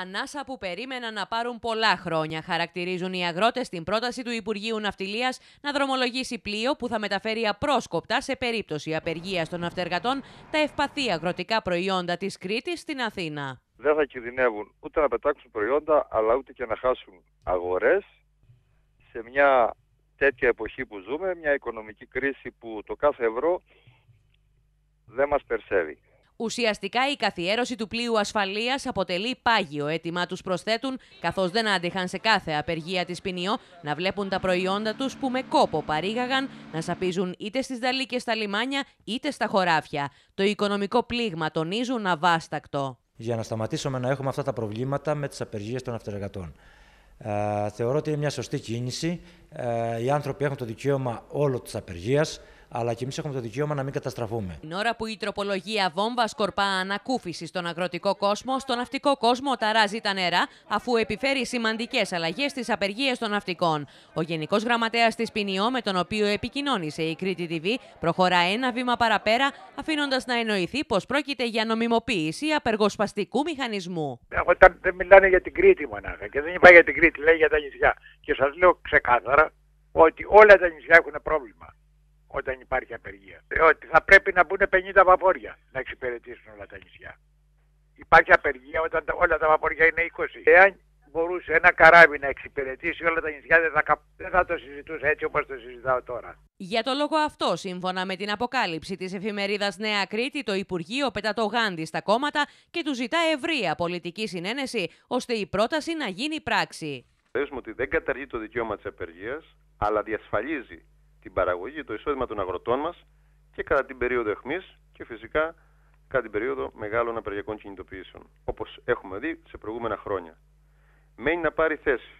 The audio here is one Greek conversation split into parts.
Ανάσα που περίμεναν να πάρουν πολλά χρόνια, χαρακτηρίζουν οι αγρότες την πρόταση του Υπουργείου Ναυτιλίας να δρομολογήσει πλοίο που θα μεταφέρει απρόσκοπτα σε περίπτωση απεργίας των αυτεργατών τα ευπαθή αγροτικά προϊόντα της Κρήτης στην Αθήνα. Δεν θα κινδυνεύουν ούτε να πετάξουν προϊόντα, αλλά ούτε και να χάσουν αγορές σε μια τέτοια εποχή που ζούμε, μια οικονομική κρίση που το κάθε ευρώ δεν μας περσεύει. Ουσιαστικά η καθιέρωση του πλοίου ασφαλείας αποτελεί πάγιο αίτημα τους προσθέτουν, καθώς δεν άντεχαν σε κάθε απεργία της ποινιό να βλέπουν τα προϊόντα τους που με κόπο παρήγαγαν να σαπίζουν είτε στις δαλίκες στα λιμάνια είτε στα χωράφια. Το οικονομικό πλήγμα τονίζουν αβάστακτο. Για να σταματήσουμε να έχουμε αυτά τα προβλήματα με τις απεργίες των αυτεργατών. Ε, θεωρώ ότι είναι μια σωστή κίνηση. Ε, οι άνθρωποι έχουν το δικαίωμα όλο της απεργίας αλλά και εμείς έχουμε το δικαίωμα να μην καταστραφούμε. Την ώρα που η τροπολογία βόμβα σκορπά ανακούφιση στον αγροτικό κόσμο, στον ναυτικό κόσμο ταράζει τα νερά, αφού επιφέρει σημαντικές αλλαγές στις απεργίες των ναυτικών. Ο Γενικός Γραμματέας της Ποινιό, με τον οποίο επικοινώνησε η Κρήτη TV, προχωρά ένα βήμα παραπέρα, αφήνοντας να εννοηθεί πως πρόκειται για νομιμοποίηση απεργοσπαστικού μηχανισμού. Όταν δεν μιλάνε για την Κρήτη μονάχα και δεν είπα για την Κρήτη, λέει για τα νησιά. Και σας λέω ξεκάθαρα ότι όλα τα νησιά έχουν πρόβλημα όταν υπάρχει απεργία. Ε, ότι θα πρέπει να μπουν 50 βαπόρια να εξυπηρετήσουν όλα τα νησιά. Υπάρχει απεργία όταν όλα τα βαπόρια είναι 20. Εάν μπορούσε ένα καράβι να εξυπηρετήσει όλα τα νησιά, δεν θα, δεν θα το συζητούσε έτσι όπως το συζητάω τώρα. Για το λόγο αυτό, σύμφωνα με την αποκάλυψη της εφημερίδας Νέα Κρήτη, το Υπουργείο το γάντι στα κόμματα και του ζητά ευρεία πολιτική συνένεση, ώστε η πρόταση να γίνει πράξη. Θεωρήσουμε ότι δεν καταργεί το δικαίωμα της απεργίας, αλλά διασφαλίζει την παραγωγή, το εισόδημα των αγροτών μας και κατά την περίοδο εχμής και φυσικά κατά την περίοδο μεγάλων απεργιακών κινητοποιήσεων, Όπως έχουμε δει σε προηγούμενα χρόνια. Μένει να πάρει θέση,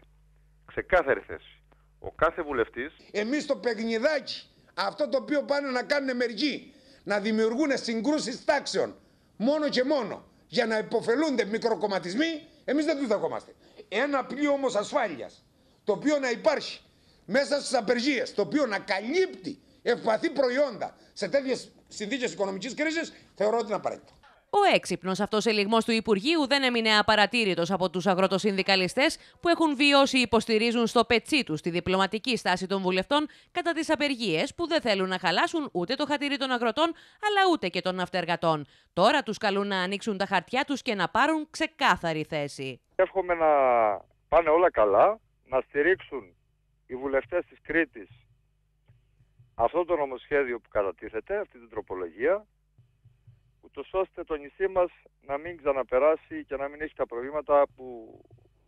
ξεκάθαρη θέση. Ο κάθε βουλευτής, εμείς το παιχνιδάκι, αυτό το οποίο πάνε να κάνουν μερικοί, να δημιουργούν συγκρούσεις τάξεων, μόνο και μόνο, για να υποφελούνται μικροκομματισμοί, εμείς δεν το δεχόμαστε. Ένα πλοίο όμως ασφάλειας, το οποίο να υπάρχει μέσα στις απεργίες, το οποίο να καλύπτει ευπαθή προϊόντα σε τέτοιες συνθήκες οικονομικής κρίσης, θεωρώ ότι είναι απαραίτητο. Ο έξυπνος αυτός ελιγμός του Υπουργείου δεν έμεινε απαρατήρητος από τους αγροτοσυνδικαλιστές που έχουν βιώσει υποστηρίζουν στο πετσί τους τη διπλωματική στάση των βουλευτών κατά τις απεργίες που δεν θέλουν να χαλάσουν ούτε το χατήρι των αγροτών αλλά ούτε και των αυτεργατών. Τώρα τους καλούν να ανοίξουν τα χαρτιά τους και να πάρουν ξεκάθαρη θέση. Εύχομαι να πάνε όλα καλά, να στηρίξουν οι βουλευτές της Κρήτης αυτό το νομοσχέδιο που κατατίθεται, αυτή την τροπολογία, ούτως ώστε το νησί μας να μην ξαναπεράσει και να μην έχει τα προβλήματα που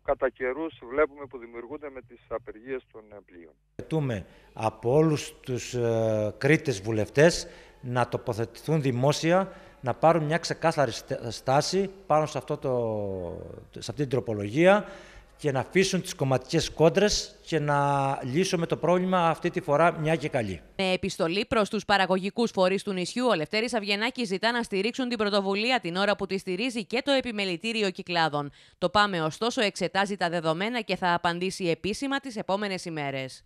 κατά καιρούς βλέπουμε που δημιουργούνται με τις απεργίες των ε, πλοίων. Ζητούμε από όλους τους ε, Κρήτες βουλευτές να τοποθετηθούν δημόσια, να πάρουν μια ξεκάθαρη στάση πάνω σε, αυτό το, σε αυτή την τροπολογία και να αφήσουν τις κομματικές κόντρες και να λύσουμε το πρόβλημα αυτή τη φορά μια και καλή. Με επιστολή προς τους παραγωγικούς φορείς του νησιού, ο Λευτέρης Αυγενάκης ζητά να στηρίξουν την πρωτοβουλία την ώρα που τη στηρίζει και το Επιμελητήριο Κυκλάδων. Το ΠΑΜΕ, ωστόσο, εξετάζει τα δεδομένα και θα απαντήσει επίσημα τις επόμενες ημέρες.